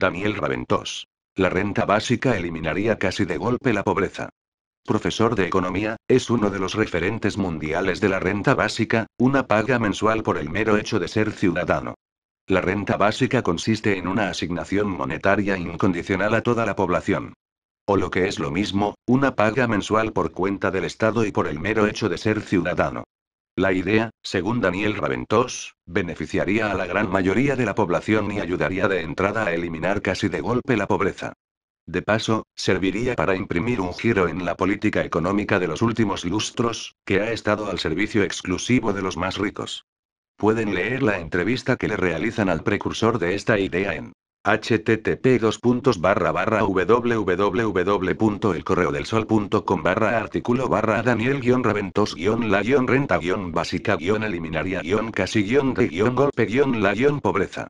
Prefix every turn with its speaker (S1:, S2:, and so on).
S1: Daniel Raventos. La renta básica eliminaría casi de golpe la pobreza. Profesor de Economía, es uno de los referentes mundiales de la renta básica, una paga mensual por el mero hecho de ser ciudadano. La renta básica consiste en una asignación monetaria incondicional a toda la población. O lo que es lo mismo, una paga mensual por cuenta del Estado y por el mero hecho de ser ciudadano. La idea, según Daniel Raventós, beneficiaría a la gran mayoría de la población y ayudaría de entrada a eliminar casi de golpe la pobreza. De paso, serviría para imprimir un giro en la política económica de los últimos lustros, que ha estado al servicio exclusivo de los más ricos. Pueden leer la entrevista que le realizan al precursor de esta idea en http www.elcorreodelsol.com barra artículo barra daniel guión reventos guión la guión renta guión básica guión eliminaria guión casi guión de guión golpe guión la guión pobreza